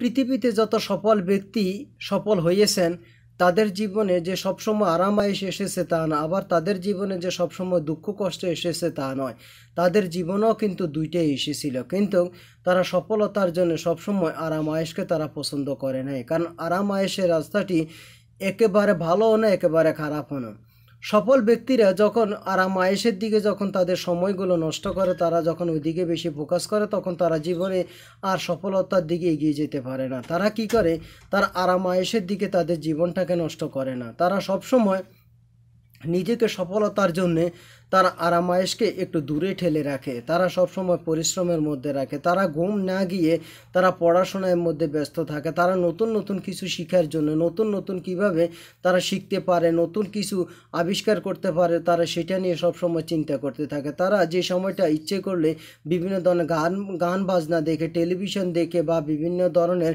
পৃথিবীতে যত সফল ব্যক্তি সফল হয়েছেন তাদের জীবনে যে সবসময় আরামায়েশ এসেছে তা না আবার তাদের জীবনে যে সবসময় দুঃখ কষ্ট এসেছে তা নয় তাদের জীবনেও কিন্তু দুইটাই এসেছিল কিন্তু তারা সফলতার জন্য সবসময় আরামায়েশকে তারা পছন্দ করে নাই কারণ আরামায়েশের রাস্তাটি একেবারে ভালোও না একেবারে খারাপও না সফল ব্যক্তিরা যখন আরাম আয়েসের দিকে যখন তাদের সময়গুলো নষ্ট করে তারা যখন ওইদিকে বেশি ফোকাস করে তখন তারা জীবনে আর সফলতার দিকে এগিয়ে যেতে পারে না তারা কি করে তারা আরাম আয়েসের দিকে তাদের জীবনটাকে নষ্ট করে না তারা সবসময় নিজেকে সফলতার জন্যে তারা আরামায়েশকে একটু দূরে ঠেলে রাখে তারা সবসময় পরিশ্রমের মধ্যে রাখে তারা ঘুম না গিয়ে তারা পড়াশোনার মধ্যে ব্যস্ত থাকে তারা নতুন নতুন কিছু শিখার জন্য নতুন নতুন কিভাবে তারা শিখতে পারে নতুন কিছু আবিষ্কার করতে পারে তারা সেটা নিয়ে সবসময় চিন্তা করতে থাকে তারা যে সময়টা ইচ্ছে করলে বিভিন্ন ধরনের গান গান বাজনা দেখে টেলিভিশন দেখে বা বিভিন্ন ধরনের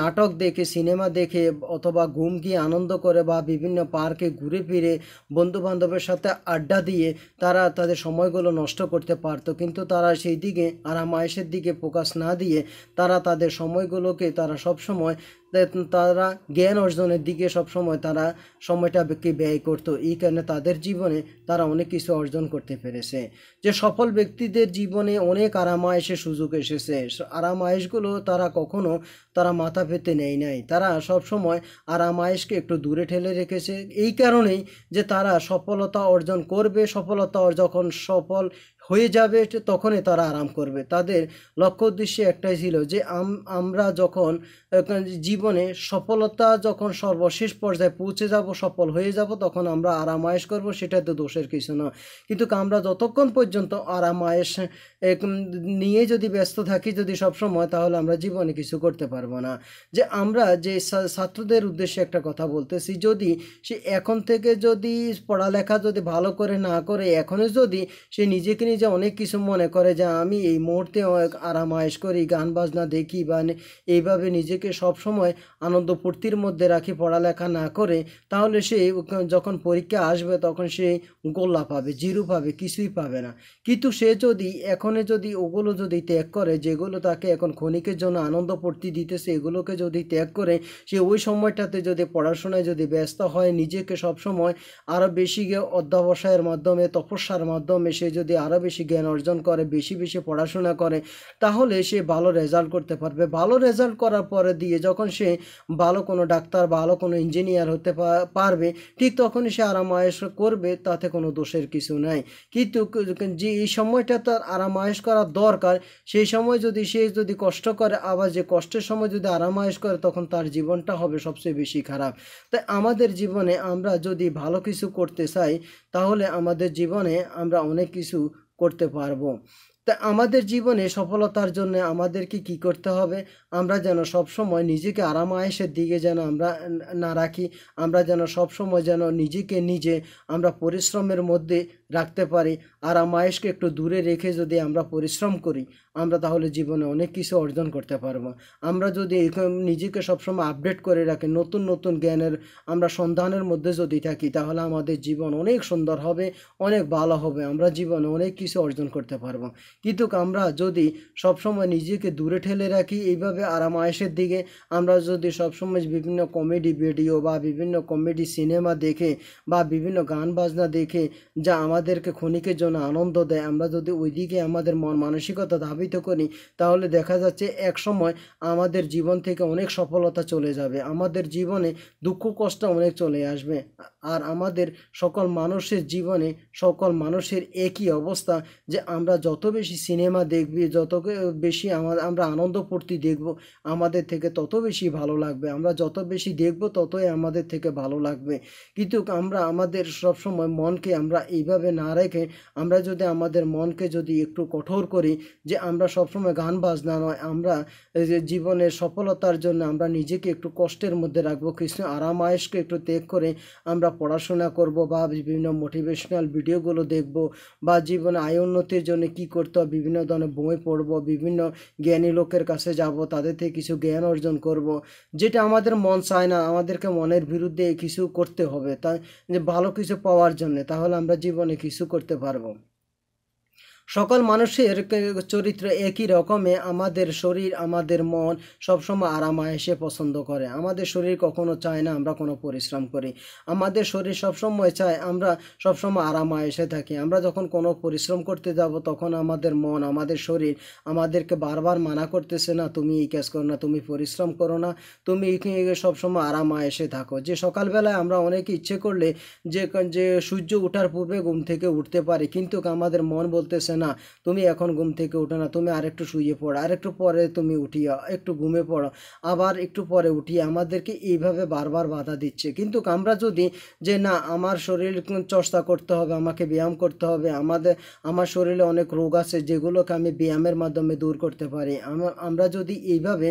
নাটক দেখে সিনেমা দেখে অথবা ঘুম গিয়ে আনন্দ করে বা বিভিন্ন পার্কে ঘুরে ফিরে বন্ধুবান্ধবের সাথে আড্ডা দিয়ে দিয়ে তারা তাদের সময়গুলো নষ্ট করতে পারতো কিন্তু তারা সেই দিকে আরামায়েশের দিকে ফোকাস না দিয়ে তারা তাদের সময়গুলোকে তারা সব সময় তারা জ্ঞান অর্জনের দিকে সবসময় তারা সময়টাকে ব্যয় করতো এই কারণে তাদের জীবনে তারা অনেক কিছু অর্জন করতে পেরেছে যে সফল ব্যক্তিদের জীবনে অনেক আরামায়েশের সুযোগ এসেছে আরামায়েশগুলো তারা কখনো তারা মাথা পেতে নেয় নাই তারা সবসময় আরামায়েশকে একটু দূরে ঠেলে রেখেছে এই কারণেই যে তারা সফলতা অর্জন করবে সফলতা অর্জন সফল হয়ে যাবে তখনই তারা আরাম করবে তাদের লক্ষ্য উদ্দেশ্যে একটাই ছিল যে আমরা যখন জীবনে সফলতা যখন সর্বশেষ পর্যায়ে পৌঁছে যাব সফল হয়ে যাব তখন আমরা আরাম আয়েস করবো সেটা তো দোষের কিছু না কিন্তু আমরা যতক্ষণ পর্যন্ত আরাম আয়েস নিয়ে যদি ব্যস্ত থাকি যদি সবসময় তাহলে আমরা জীবনে কিছু করতে পারবো না যে আমরা যে ছাত্রদের উদ্দেশ্যে একটা কথা বলতেছি যদি সে এখন থেকে যদি পড়ালেখা যদি ভালো করে না করে এখনও যদি সে নিজেকে যে অনেক কিছু মনে করে যে আমি এই মুহূর্তে আরাম আয়েশ করি গান বাজনা দেখি বা এইভাবে নিজেকে সবসময় আনন্দ ফুর্তির মধ্যে রাখি পড়ালেখা না করে তাহলে সে যখন পরীক্ষা আসবে তখন সে গোল্লা পাবে জিরু পাবে কিছুই পাবে না কিন্তু সে যদি এখনে যদি ওগুলো যদি ত্যাগ করে যেগুলো তাকে এখন ক্ষণিকের জন্য আনন্দ ফুর্তি দিতেছে এগুলোকে যদি ত্যাগ করে সে ওই সময়টাতে যদি পড়াশোনায় যদি ব্যস্ত হয় নিজেকে সবসময় আরও বেশি অধ্যাবসায়ের মাধ্যমে তপস্যার মাধ্যমে সে যদি আরও বেশি জ্ঞান অর্জন করে বেশি বেশি পড়াশোনা করে তাহলে সে ভালো রেজাল্ট করতে পারবে ভালো রেজাল্ট করার পরে দিয়ে যখন সে ভালো কোনো ডাক্তার ভালো কোনো ইঞ্জিনিয়ার হতে পারবে ঠিক তখনই সে আরামায়েশ করবে তাতে কোনো দোষের কিছু নাই কিন্তু যে এই সময়টা তার আরাম আয়স করা দরকার সেই সময় যদি সে যদি কষ্ট করে আবার যে কষ্টের সময় যদি আরামায়েশ করে তখন তার জীবনটা হবে সবচেয়ে বেশি খারাপ তাই আমাদের জীবনে আমরা যদি ভালো কিছু করতে চাই তাহলে আমাদের জীবনে আমরা অনেক কিছু করতে পারবো তা আমাদের জীবনে সফলতার জন্য আমাদেরকে কি করতে হবে আমরা যেন সবসময় নিজেকে আরাম আয়েসের দিকে যেন আমরা না রাখি আমরা যেন সবসময় যেন নিজেকে নিজে আমরা পরিশ্রমের মধ্যে রাখতে পারি আরাম আয়েসকে একটু দূরে রেখে যদি আমরা পরিশ্রম করি আমরা তাহলে জীবনে অনেক কিছু অর্জন করতে পারবো আমরা যদি নিজেকে সবসময় আপডেট করে রাখি নতুন নতুন জ্ঞানের আমরা সন্ধানের মধ্যে যদি থাকি তাহলে আমাদের জীবন অনেক সুন্দর হবে অনেক ভালো হবে আমরা জীবনে অনেক কিছু অর্জন করতে পারবো কিন্তু আমরা যদি সবসময় নিজেকে দূরে ঠেলে রাখি এইভাবে আরাম আয়েসের দিকে আমরা যদি সবসময় বিভিন্ন কমেডি ভিডিও বা বিভিন্ন কমেডি সিনেমা দেখে বা বিভিন্ন গান বাজনা দেখে যা আমাদেরকে ক্ষণিকের জন্য আনন্দ দেয় আমরা যদি ওইদিকে আমাদের মন মানসিকতা ধাবিত করি তাহলে দেখা যাচ্ছে এক সময় আমাদের জীবন থেকে অনেক সফলতা চলে যাবে আমাদের জীবনে দুঃখ কষ্ট অনেক চলে আসবে আর আমাদের সকল মানুষের জীবনে সকল মানুষের একই অবস্থা যে আমরা যত বেশি সিনেমা দেখবি যত বেশি আমরা আনন্দ ফুর্তি দেখব আমাদের থেকে তত বেশি ভালো লাগবে আমরা যত বেশি দেখব ততই আমাদের থেকে ভালো লাগবে কিন্তু আমরা আমাদের সবসময় মনকে আমরা এইভাবে না রেখে আমরা যদি আমাদের মনকে যদি একটু কঠোর করি যে আমরা সবসময় গান বাজনা নয় আমরা জীবনের সফলতার জন্য আমরা নিজেকে একটু কষ্টের মধ্যে রাখবো কৃষ্ণ আরাম আয়েসকে একটু ত্যাগ করে আমরা পড়াশোনা করব বা বিভিন্ন মোটিভেশনাল ভিডিওগুলো দেখব বা জীবনে আয় উন্নতির জন্য কী করতে করতে বিভিন্ন ধরনের বই পড়ব বিভিন্ন জ্ঞানী লোকের কাছে যাব তাদের থেকে কিছু জ্ঞান অর্জন করব যেটা আমাদের মন চায় না আমাদেরকে মনের বিরুদ্ধে কিছু করতে হবে তাই যে ভালো কিছু পাওয়ার জন্য তাহলে আমরা জীবনে কিছু করতে পারবো সকল মানুষের চরিত্র একই রকমে আমাদের শরীর আমাদের মন সবসময় আরামায়েসে পছন্দ করে আমাদের শরীর কখনো চায় না আমরা কোনো পরিশ্রম করি আমাদের শরীর সবসময় চায় আমরা সবসময় আরামায়েসে থাকি আমরা যখন কোনো পরিশ্রম করতে যাব তখন আমাদের মন আমাদের শরীর আমাদেরকে বারবার মানা করতেছে না তুমি এই কাজ করো না তুমি পরিশ্রম করো না তুমি সবসময় আরামায়েসে থাকো যে সকালবেলায় আমরা অনেক ইচ্ছে করলে যে যে সূর্য ওঠার পূর্বে ঘুম থেকে উঠতে পারি কিন্তু আমাদের মন বলতেছে না তুমি এখন ঘুম থেকে উঠো না তুমি আরেকটু শুয়ে পড়ো আরেকটু পরে তুমি উঠিও একটু ঘুমে পড়ো আবার একটু পরে উঠিয়ে আমাদেরকে এইভাবে বারবার বাধা দিচ্ছে কিন্তু আমরা যদি যে না আমার শরীর চর্চা করতে হবে আমাকে ব্যায়াম করতে হবে আমাদের আমার শরীরে অনেক রোগ আছে যেগুলোকে আমি ব্যায়ামের মাধ্যমে দূর করতে পারি আমরা যদি এইভাবে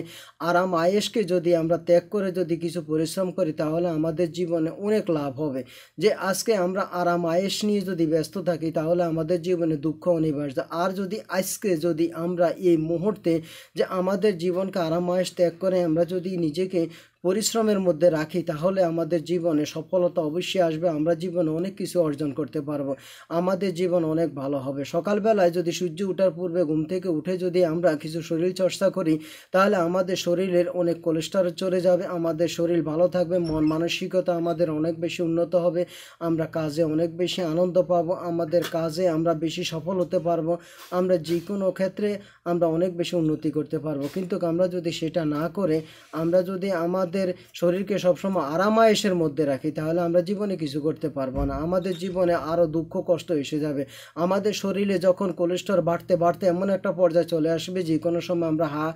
আরাম আয়েসকে যদি আমরা ত্যাগ করে যদি কিছু পরিশ্রম করি তাহলে আমাদের জীবনে অনেক লাভ হবে যে আজকে আমরা আরাম আয়েস নিয়ে যদি ব্যস্ত থাকি তাহলে আমাদের জীবনে দুঃখ অনিবার্য ইউনিভার্স আর যদি আজকে যদি আমরা এই মুহূর্তে যে আমাদের জীবনকে আরামায়স ত্যাগ করে আমরা যদি নিজেকে পরিশ্রমের মধ্যে রাখি তাহলে আমাদের জীবনে সফলতা অবশ্যই আসবে আমরা জীবনে অনেক কিছু অর্জন করতে পারবো আমাদের জীবন অনেক ভালো হবে সকালবেলায় যদি সূর্য ওঠার পূর্বে ঘুম থেকে উঠে যদি আমরা কিছু শরীর চর্চা করি তাহলে আমাদের শরীরের অনেক কোলেস্ট্রল চলে যাবে আমাদের শরীর ভালো থাকবে মন মানসিকতা আমাদের অনেক বেশি উন্নত হবে আমরা কাজে অনেক বেশি আনন্দ পাবো আমাদের কাজে আমরা বেশি সফল হতে পারবো আমরা যে কোনো ক্ষেত্রে আমরা অনেক বেশি উন্নতি করতে পারবো কিন্তু আমরা যদি সেটা না করে আমরা যদি আমার আমাদের শরীরকে সবসময় আরামায়েশের মধ্যে রাখি তাহলে আমরা জীবনে কিছু করতে পারবো না আমাদের জীবনে আরও দুঃখ কষ্ট এসে যাবে আমাদের শরীরে যখন কোলেস্টর বাড়তে বাড়তে এমন একটা পর্যায়ে চলে আসবে যে কোনো সময় আমরা হা